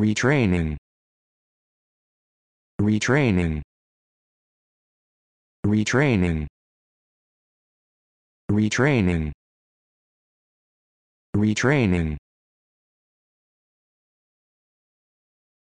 retraining retraining retraining retraining retraining